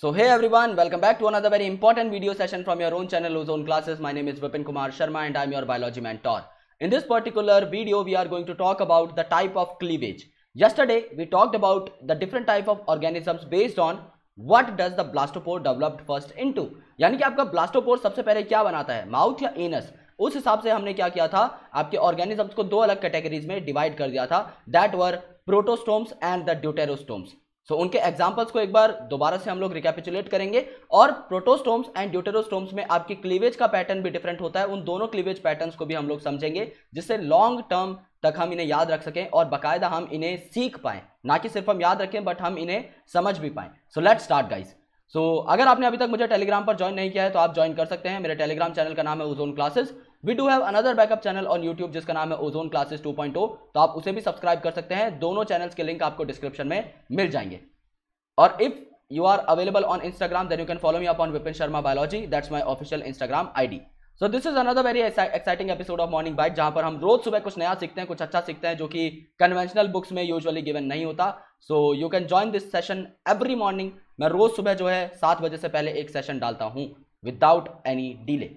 So hey everyone, welcome back to another very important video session from your own channel Ozone Classes. My name is Vipin Kumar Sharma and I'm your biology mentor. In this particular video, we are going to talk about the type of cleavage. Yesterday, we talked about the different type of organisms based on what does the blastopore developed first into. यानी कि आपका blastopore सबसे पहले क्या बनाता है mouth या anus उस हिसाब से हमने क्या किया था आपके ऑर्गेनिजम्स को दो अलग कैटेगरीज में डिवाइड कर दिया था that were protostomes and the deuterostomes so so, उनके एग्जाम्पल्स को एक बार दोबारा से हम लोग रिकेपिचुलेट करेंगे और प्रोटोस्टोम्स एंड ड्यूटेरोस्टोम्स में आपकी क्लीवेज का पैटर्न भी डिफरेंट होता है उन दोनों क्लीवेज पैटर्न्स को भी हम लोग समझेंगे जिससे लॉन्ग टर्म तक हम इन्हें याद रख सकें और बाकायदा हम इन्हें सीख पाएं ना कि सिर्फ हम याद रखें बट हम इन्हें समझ भी पाएं so let start guys so अगर आपने अभी तक मुझे टेलीग्राम पर ज्वाइन नहीं किया है तो आप ज्वाइन कर सकते हैं मेरे टेलीग्राम चैनल का नाम है ozone classes we do have another backup channel on YouTube जिसका नाम है ओजोन क्लासेस 2.0 तो आप उसे भी सब्सक्राइब कर सकते हैं दोनों चैनल्स के लिंक आपको डिस्क्रिप्शन में मिल जाएंगे और if you are available on Instagram then you can follow me अपन Vipin Sharma biology that's my official Instagram ID so this is another very exciting episode of morning byte जहां पर हम रोज सुबह कुछ नया सीखते हैं कुछ अच्छा सीखते हैं जो कि कन्वेंशनल बुक्स में यूजुअली गिवन नहीं होता so you can join this session every morning मैं रोज सुबह जो है सात बजे से पहले एक सेशन डालता हूँ विदाउट एनी डिले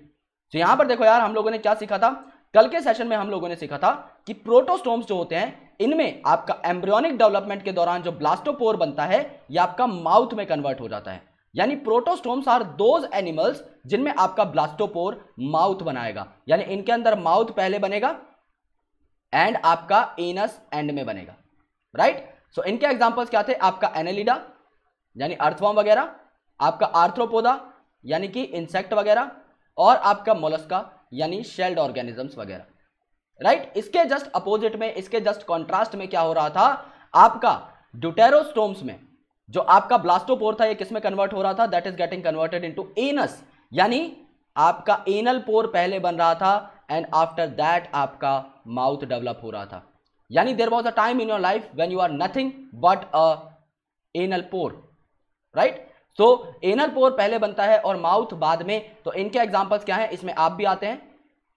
तो यहां पर देखो यार हम लोगों ने क्या सीखा था कल के सेशन में हम लोगों ने सीखा था कि प्रोटोस्टोम्स जो होते हैं इनमें आपका एम्ब्रियोनिक डेवलपमेंट के दौरान जो ब्लास्टोपोर बनता है ये आपका माउथ में कन्वर्ट हो जाता है यानी प्रोटोस्टोम्स आर दोज एनिमल्स जिनमें आपका ब्लास्टोपोर माउथ बनाएगा यानी इनके अंदर माउथ पहले बनेगा एंड आपका एनस एंड में बनेगा राइट सो so, इनके एग्जाम्पल्स क्या थे आपका एनेलिडा यानी अर्थवॉम वगैरह आपका आर्थ्रोपोदा यानी कि इंसेक्ट वगैरह और आपका मोलस्का यानी शेल्ड ऑर्गेनिजम्स वगैरह राइट इसके जस्ट अपोजिट में इसके जस्ट कॉन्ट्रास्ट में क्या हो रहा था आपका ड्यूटेरोस्टोम्स में जो आपका ब्लास्टोपोर था ये किसमें कन्वर्ट हो रहा था that is getting converted into anus यानी आपका एनल पोर पहले बन रहा था एंड आफ्टर दैट आपका माउथ डेवलप हो रहा था यानी there was a time in your life when you are nothing but a anal pore right so anal pore पहले बनता है और माउथ बाद में तो इनके एग्जाम्पल्स क्या है इसमें आप भी आते हैं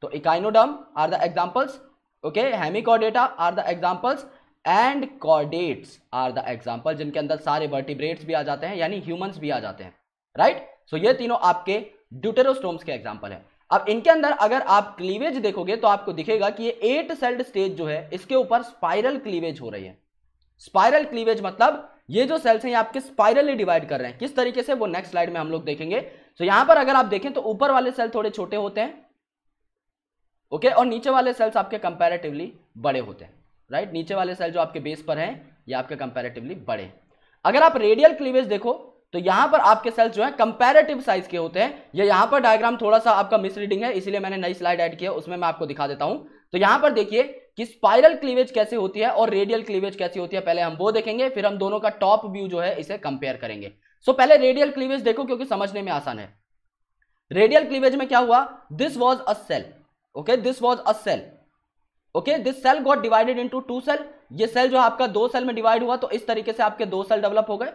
तो echinoderm are the examples okay hemichordata are the examples and chordates are the example जिनके अंदर सारे वर्टिब्रेट्स भी आ जाते हैं यानी ह्यूमंस भी आ जाते हैं राइट right? सो so, ये तीनों आपके ड्यूटेरोस्टोम्स के एग्जाम्पल है अब इनके अंदर अगर आप क्लीवेज देखोगे तो आपको दिखेगा कि ये एट सेल्ड स्टेज जो है इसके ऊपर स्पाइरल क्लीवेज हो रही है स्पाइरल क्लीवेज मतलब ये जो सेल्स हैं ये आपके स्पाइरली डिवाइड कर रहे हैं किस तरीके से वो नेक्स्ट स्लाइड में हम लोग देखेंगे तो यहां पर अगर आप देखें तो ऊपर वाले सेल थोड़े छोटे होते हैं ओके और नीचे वाले सेल्स आपके कंपेरेटिवली बड़े होते हैं राइट नीचे वाले सेल जो आपके बेस पर हैं ये आपके कंपेरेटिवली बड़े अगर आप रेडियल क्लीवेज देखो तो यहां पर आपके सेल्स जो है कंपेरेटिव साइज के होते हैं ये यहां पर डायग्राम थोड़ा सा आपका मिसरीडिंग है इसलिए मैंने नई स्लाइड ऐड किया उसमें मैं आपको दिखा देता हूं तो यहां पर देखिए कि स्पाइरल क्लीवेज कैसे होती है और रेडियल क्लीवेज कैसी होती है पहले हम वो देखेंगे फिर हम दोनों का टॉप व्यू जो है इसे कंपेयर करेंगे सो so, पहले रेडियल क्लीवेज देखो क्योंकि समझने में आसान है रेडियल क्लीवेज में क्या हुआ this was a cell okay this was a cell okay this cell got divided into two cell ये सेल जो आपका दो सेल में डिवाइड हुआ तो इस तरीके से आपके दो सेल डेवलप हो गए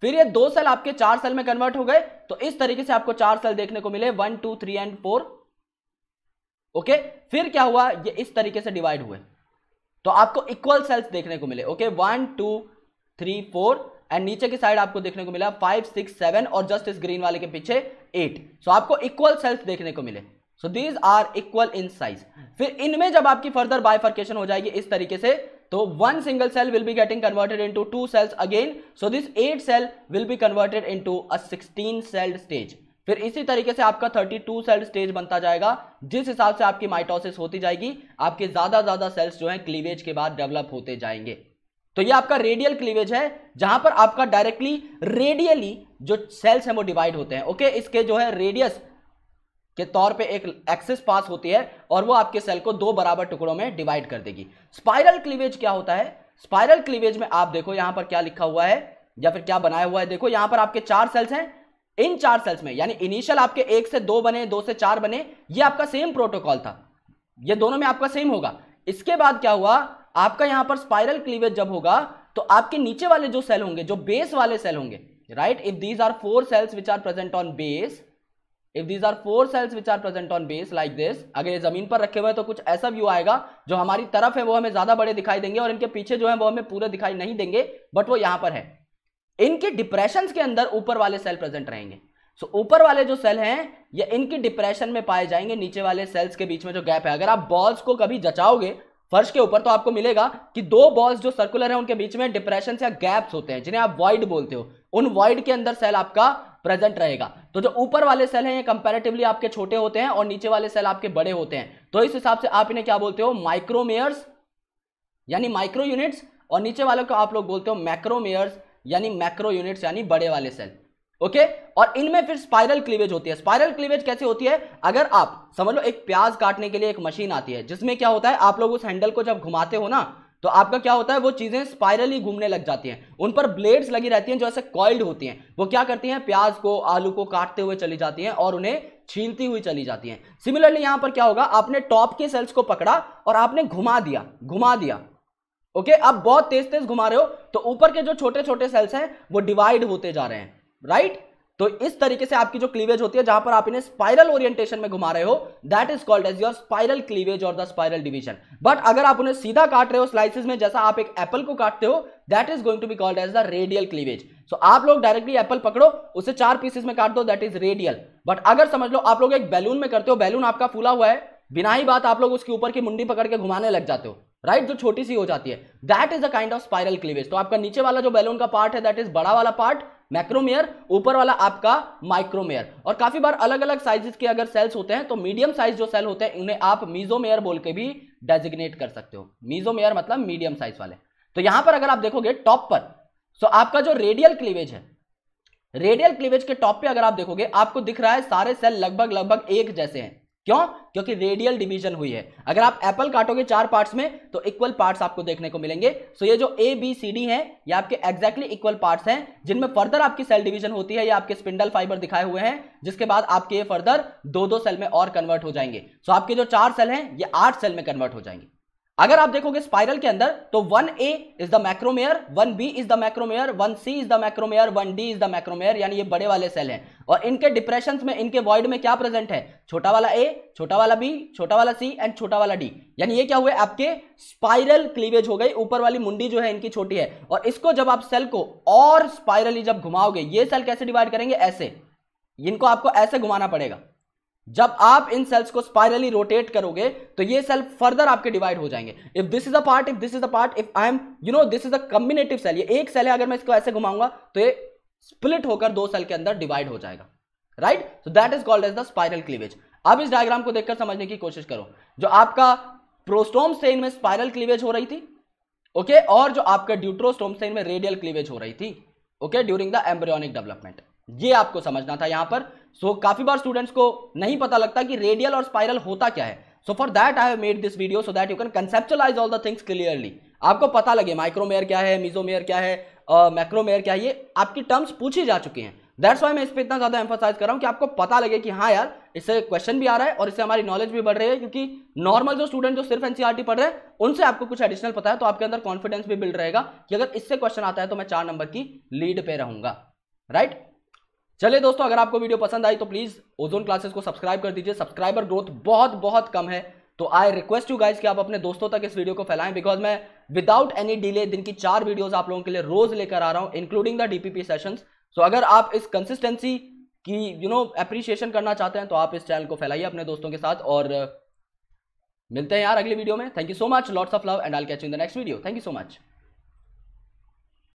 फिर ये दो सेल आपके चार सेल में कन्वर्ट हो गए तो इस तरीके से आपको चार सेल देखने को मिले one two three and four okay फिर क्या हुआ ये इस तरीके से डिवाइड हुए तो आपको इक्वल सेल्स देखने को मिले okay one two three four and नीचे की साइड आपको देखने को मिला फाइव सिक्स सेवन और जस्ट इस ग्रीन वाले के पीछे एट सो आपको इक्वल सेल्स देखने को मिले so these are equal in size फिर इनमें जब आपकी फर्दर बाइफर्केशन हो जाएगी इस तरीके से तो one single cell will be getting converted into two cells again so this eight cell will be converted into a sixteen celled stage फिर इसी तरीके से आपका 32 सेल स्टेज बनता जाएगा जिस हिसाब से आपकी माइटोसिस होती जाएगी आपके ज्यादा ज्यादा सेल्स जो हैं क्लीवेज के बाद डेवलप होते जाएंगे तो ये आपका रेडियल क्लीवेज है जहां पर आपका डायरेक्टली रेडियली जो सेल्स हैं वो डिवाइड होते हैं ओके इसके जो है रेडियस के तौर पे एक एक्सिस पास होती है और वो आपके सेल को दो बराबर टुकड़ों में डिवाइड कर देगी स्पाइरल क्लीवेज क्या होता है स्पाइरल क्लीवेज में आप देखो यहां पर क्या लिखा हुआ है या फिर क्या बनाया हुआ है देखो यहां पर आपके चार सेल्स हैं इन चार सेल्स में यानी इनिशियल आपके एक से दो बने दो से चार बने ये आपका सेम प्रोटोकॉल था ये दोनों में आपका सेम होगा इसके बाद क्या हुआ आपका यहां पर स्पाइरल क्लीवेज जब होगा तो आपके नीचे वाले जो सेल होंगे जो बेस वाले सेल होंगे right if these are four cells which are present on base if these are four cells which are present on base like this अगर ये जमीन पर रखे हुए तो कुछ ऐसा व्यू आएगा जो हमारी तरफ है वो हमें ज्यादा बड़े दिखाई देंगे और इनके पीछे जो है वो हमें पूरे दिखाई नहीं देंगे बट वो यहां पर है इनके डिप्रेशन के अंदर ऊपर वाले सेल प्रेजेंट रहेंगे सो so, ऊपर वाले जो सेल हैं ये इनकी डिप्रेशन में पाए जाएंगे नीचे वाले सेल्स के बीच में जो गैप है अगर आप बॉल्स को कभी जचाओगे फर्श के ऊपर तो आपको मिलेगा कि दो बॉल्स जो सर्कुलर है उनके बीच में डिप्रेशन या गैप्स होते हैं जिन्हें आप वाइड बोलते हो उन वाइड के अंदर सेल आपका प्रेजेंट रहेगा तो जो ऊपर वाले सेल हैं ये कंपैरेटिवली आपके छोटे होते हैं और नीचे वाले सेल आपके बड़े होते हैं तो इस हिसाब से आप इन्हें क्या बोलते हो माइक्रोमेयर्स यानी माइक्रो यूनिट्स और नीचे वालों को आप लोग बोलते हो मैक्रोमेयर्स यानी मैक्रो यूनिट्स यानी बड़े वाले सेल ओके और इनमें फिर स्पाइरल क्लीवेज होती है स्पाइरल क्लीवेज कैसे होती है अगर आप समझ लो एक प्याज काटने के लिए एक मशीन आती है जिसमें क्या होता है आप लोग उस हैंडल को जब घुमाते हो ना तो आपका क्या होता है वो चीज़ें स्पाइरली घूमने लग जाती हैं उन पर ब्लेड्स लगी रहती हैं जो ऐसे कॉइल्ड होती हैं वो क्या करती हैं प्याज को आलू को काटते हुए चली जाती हैं और उन्हें छीलती हुई चली जाती हैं सिमिलरली यहां पर क्या होगा आपने टॉप के सेल्स को पकड़ा और आपने घुमा दिया घुमा दिया ओके आप बहुत तेज तेज घुमा रहे हो तो ऊपर के जो छोटे छोटे सेल्स हैं वो डिवाइड होते जा रहे हैं राइट तो इस तरीके से आपकी जो क्लीवेज होती है जहां पर आप इन्हें स्पाइरल ओरिएंटेशन में घुमा रहे हो that is called as your spiral cleavage और द स्पाइरल डिवीजन बट अगर आप उन्हें सीधा काट रहे हो स्लाइसिस में जैसा आप एक एप्पल को काटते हो that is going to be called as the radial cleavage so आप लोग डायरेक्टली एप्पल पकड़ो उसे चार पीसेस में काट दो दैट इज रेडियल बट अगर समझ लो आप लोग एक बैलून में करते हो बैलून आपका फूला हुआ है बिना ही बात आप लोग उसके ऊपर की मुंडी पकड़ के घुमाने लग जाते हो राइट right? जो छोटी सी हो जाती है that is a kind of spiral cleavage तो आपका नीचे वाला जो बैलून का पार्ट है दैट इज बड़ा वाला पार्ट मैक्रोमेयर ऊपर वाला आपका माइक्रोमेयर और काफी बार अलग अलग साइजेस के अगर सेल्स होते हैं तो मीडियम साइज जो सेल होते हैं उन्हें आप मीजोमेयर बोल के भी डेजिग्नेट कर सकते हो मीजोमेयर मतलब मीडियम साइज वाले तो यहां पर अगर आप देखोगे टॉप पर सो आपका जो रेडियल क्लीवेज है रेडियल क्लीवेज के टॉप पे अगर आप देखोगे आपको दिख रहा है सारे सेल लगभग लगभग एक जैसे हैं क्यों क्योंकि रेडियल डिवीजन हुई है अगर आप एप्पल काटोगे चार पार्ट्स में तो इक्वल पार्ट्स आपको देखने को मिलेंगे सो ये जो ए बी सी डी है ये आपके एक्जैक्टली इक्वल पार्ट्स हैं जिनमें फर्दर आपकी सेल डिवीजन होती है या आपके स्पिंडल फाइबर दिखाए हुए हैं जिसके बाद आपके ये फर्दर दो दो सेल में और कन्वर्ट हो जाएंगे सो आपके जो चार सेल हैं ये आठ सेल में कन्वर्ट हो जाएंगे अगर आप देखोगे स्पाइरल के अंदर तो one A is the macromere one B is the macromere one C is the macromere one D is the macromere यानी ये बड़े वाले सेल हैं और इनके डिप्रेशन में इनके वॉइड में क्या प्रेजेंट है छोटा वाला ए छोटा वाला बी छोटा वाला सी एंड छोटा वाला डी यानी ये क्या हुए आपके स्पाइरल क्लीवेज हो गई ऊपर वाली मुंडी जो है इनकी छोटी है और इसको जब आप सेल को और स्पाइरली जब घुमाओगे ये सेल कैसे डिवाइड करेंगे ऐसे इनको आपको ऐसे घुमाना पड़ेगा जब आप इन सेल्स को स्पाइरली रोटेट करोगे तो ये सेल फर्दर आपके डिवाइड हो जाएंगे if this is a part if this is a part if I am you know this is a combinative cell ये एक सेल है अगर मैं इसको ऐसे घुमाऊंगा तो ये स्प्लिट होकर दो सेल के अंदर डिवाइड हो जाएगा right so that is called as the spiral cleavage अब इस डायग्राम को देखकर समझने की कोशिश करो जो आपका प्रोस्टोम से इनमें स्पाइरल क्लीवेज हो रही थी ओके okay? और जो आपका ड्यूट्रोस्टोम से इनमें रेडियल क्लीवेज हो रही थी okay during the embryonic development ये आपको समझना था यहां पर सो so, काफी बार स्टूडेंट्स को नहीं पता लगता कि रेडियल और स्पाइरल होता क्या है so for that I have made this video so that you can conceptualise all the things clearly आपको पता लगे माइक्रोमेयर क्या है मिजोमेयर क्या है मैक्रोमेयर क्या ये आपकी टर्म्स पूछी जा चुकी हैं दैट्स वाई मैं इस पर इतना ज़्यादा एम्फोसाइज कर रहा हूँ कि आपको पता लगे कि हाँ यार इससे क्वेश्चन भी आ रहा है और इससे हमारी नॉलेज भी बढ़ रही है क्योंकि नॉर्मल जो स्टूडेंट जो सिर्फ एनसीआरटी e पढ़ रहे हैं उनसे आपको कुछ एडिशनल पता है तो आपके अंदर कॉन्फिडेंस भी बिल्ड रहेगा कि अगर इससे क्वेश्चन आता है तो मैं चार नंबर की लीड पे रहूंगा राइट right? चलिए दोस्तों अगर आपको वीडियो पसंद आई तो प्लीज़ ओजोन क्लासेस को सब्सक्राइब कर दीजिए सब्सक्राइबर ग्रोथ बहुत बहुत कम है तो आई रिक्वेस्ट यू गाइज कि आप अपने दोस्तों तक इस वीडियो को फैलाएं बिकॉज मैं विदाउट एनी डिले दिन की चार वीडियोस आप लोगों के लिए रोज लेकर आ रहा हूं including the DPP sessions so अगर आप इस कंसिस्टेंसी की यू नो अप्रिशिएशन करना चाहते हैं तो आप इस चैनल को फैलाइए अपने दोस्तों के साथ और मिलते हैं यार अगली वीडियो में thank you so much lots of love and I'll catch in the next video thank you so much